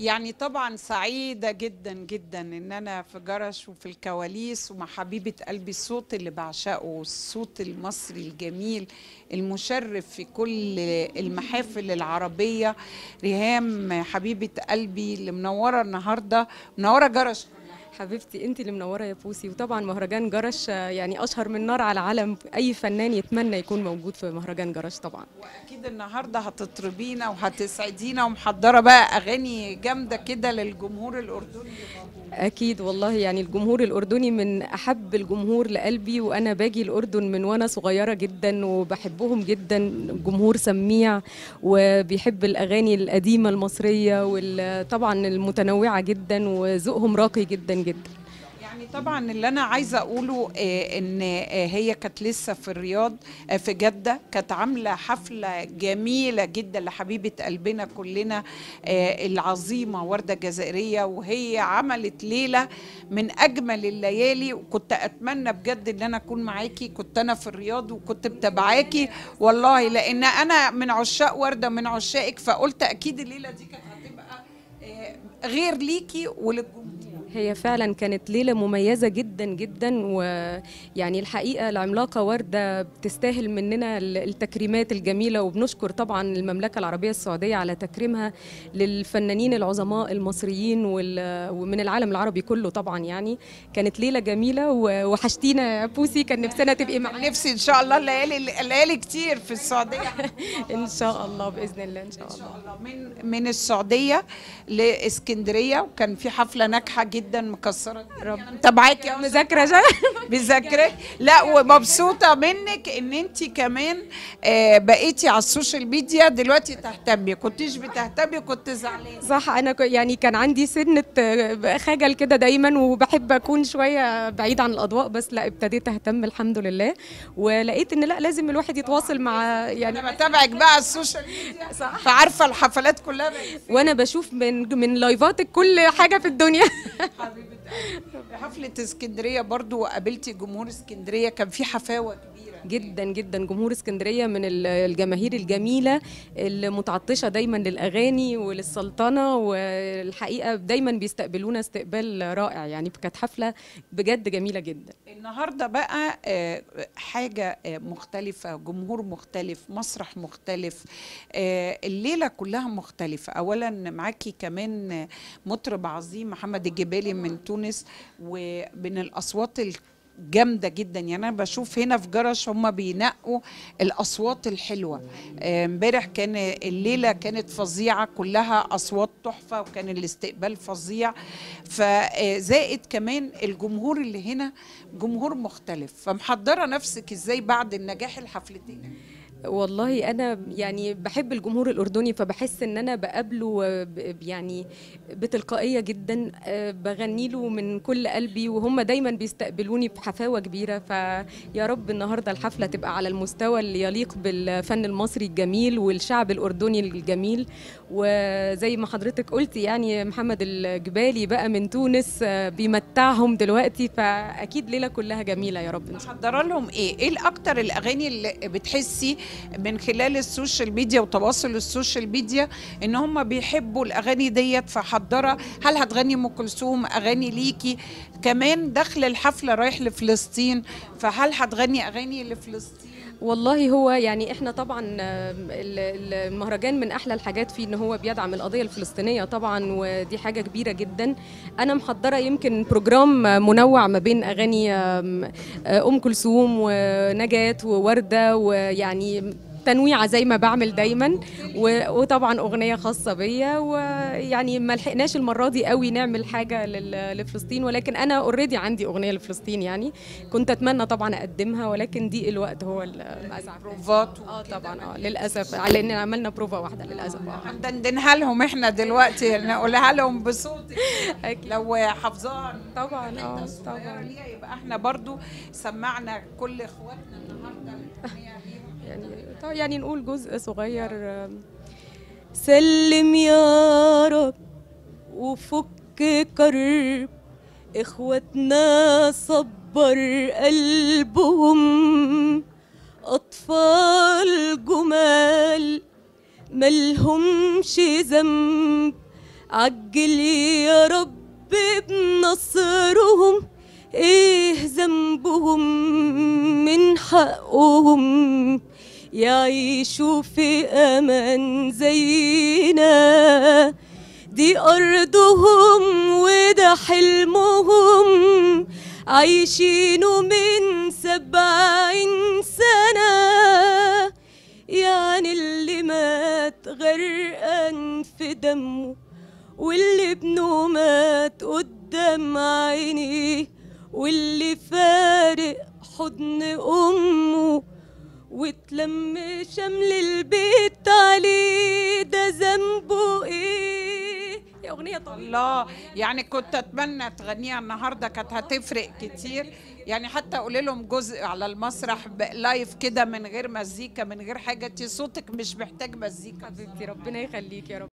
يعني طبعا سعيدة جدا جدا ان انا في جرش وفي الكواليس ومع حبيبة قلبي الصوت اللي بعشقه الصوت المصري الجميل المشرف في كل المحافل العربية ريهام حبيبة قلبي اللي منورة النهاردة منورة جرش حبيبتي انت اللي منوره يا بوسي وطبعا مهرجان جرش يعني اشهر من نار على علم اي فنان يتمنى يكون موجود في مهرجان جرش طبعا واكيد النهارده هتطربينا وهتسعدينا ومحضره بقى اغاني جامده كده للجمهور الاردني اكيد والله يعني الجمهور الاردني من احب الجمهور لقلبي وانا باجي الاردن من وانا صغيره جدا وبحبهم جدا جمهور سميع وبيحب الاغاني القديمه المصريه وطبعا المتنوعه جدا وذوقهم راقي جدا جدا يعني طبعا اللي انا عايزه اقوله آه، ان آه، هي كانت لسه في الرياض آه، في جده كانت عامله حفله جميله جدا لحبيبه قلبنا كلنا العظيمه ورده الجزائريه وهي عملت ليله من اجمل الليالي وكنت اتمنى بجد ان انا اكون معاكي كنت انا في الرياض وكنت متابعاكي والله لان انا من عشاق ورده من عشائك فقلت اكيد الليله دي كانت هتبقى غير ليكي وللجمهور هي فعلا كانت ليله مميزه جدا جدا ويعني الحقيقه العملاقه ورده بتستاهل مننا التكريمات الجميله وبنشكر طبعا المملكه العربيه السعوديه على تكريمها للفنانين العظماء المصريين ومن العالم العربي كله طبعا يعني كانت ليله جميله وحشتينا يا بوسي كان نفسنا تبقي معانا نفسي ان شاء الله الليالي الليالي كتير في السعوديه ان شاء الله باذن الله ان شاء الله من من السعوديه لاسكندريه وكان في حفله ناجحه جدا جدا مكسره رب متابعاكي يا مذاكره مذاكره لا ومبسوطه منك ان انت كمان آه، بقيتي على السوشيال ميديا دلوقتي تهتمي كنتيش بتهتمي كنت زعلانه صح انا يعني كان عندي سنه آه، خجل كده دايما وبحب اكون شويه بعيد عن الاضواء بس لا ابتديت اهتم الحمد لله ولقيت ان لا لازم الواحد يتواصل مع يعني انا بتابعك بقى على السوشيال ميديا صح فعارفه الحفلات كلها وانا بشوف من من لايفاتك كل حاجه في الدنيا حبيبه حفله اسكندريه برضو وقابلتي جمهور اسكندريه كان في حفاوه جدا جدا جمهور اسكندريه من الجماهير الجميله المتعطشه دايما للاغاني وللسلطنه والحقيقه دايما بيستقبلونا استقبال رائع يعني كانت حفله بجد جميله جدا النهارده بقى آه، حاجه آه، مختلفه جمهور مختلف مسرح مختلف آه، الليله كلها مختلفه اولا معاكي كمان مطرب عظيم محمد الجبالي من تونس ومن الاصوات جامده جدا يعني انا بشوف هنا في جرش هم بينقوا الاصوات الحلوه آه، امبارح كان الليله كانت فظيعه كلها اصوات تحفه وكان الاستقبال فظيع فزائد كمان الجمهور اللي هنا جمهور مختلف فمحضره نفسك ازاي بعد النجاح الحفلتين والله انا يعني بحب الجمهور الاردني فبحس ان انا بقابله يعني بتلقائيه جدا آه، بغني له من كل قلبي وهم دايما بيستقبلوني بحفاوه كبيره فيا رب النهارده الحفله تبقى على المستوى اللي يليق بالفن المصري الجميل والشعب الاردني الجميل وزي ما حضرتك قلت يعني محمد الجبالي بقى من تونس آه، بيمتعهم دلوقتي فاكيد ليله كلها جميله يا رب محضره لهم ايه ايه الاكتر الاغاني اللي بتحسي من خلال السوشيال ميديا وتواصل السوشيال ميديا ان هم بيحبوا الاغاني ديت فحضرها هل هتغني ام كلثوم اغاني ليكي كمان دخل الحفله رايح لفلسطين فهل هتغني اغاني لفلسطين والله هو يعني احنا طبعا المهرجان من احلى الحاجات فيه ان هو بيدعم القضيه الفلسطينيه طبعا ودي حاجه كبيره جدا انا محضره يمكن بروجرام منوع ما بين اغاني ام آه، كلثوم ونجاه وورده ويعني تنويعه زي ما بعمل دايما وطبعا اغنيه خاصه بيا ويعني ما لحقناش المره دي قوي نعمل حاجه لفلسطين ولكن انا اوريدي عندي اغنيه لفلسطين يعني كنت اتمنى طبعا اقدمها ولكن ضيق الوقت هو الازعج بروفات اه طبعا اه للاسف لان عملنا بروفا واحده للاسف اه ندينها لهم احنا دلوقتي يعني نقولها لهم بصوتي لو حافظاها طبعا اه طبعا يبقى احنا برضو سمعنا كل اخواتنا النهارده الاغنيه يعني يعني. طيب، يعني نقول جزء صغير سلم يا رب وفك كرب اخواتنا صبر قلبهم اطفال جمال ملهمش ذنب عجل يا رب بنصرهم ايه ذنبهم من حقهم يعيشوا في أمان زينا دي أرضهم وده حلمهم عايشينه من سبعين سنة يعني اللي مات غرقان في دمه واللي ابنه مات قدام عينيه واللي فارق حضن أمه وتلم شمل البيت عليه ده ذنبه ايه يا اغنيه طويله الله يعني كنت اتمنى تغنيها النهارده كانت هتفرق كتير يعني حتى قولي لهم جزء على المسرح لايف كده من غير مزيكا من غير حاجه انت صوتك مش محتاج مزيكا حبيبتي ربنا يخليك يا رب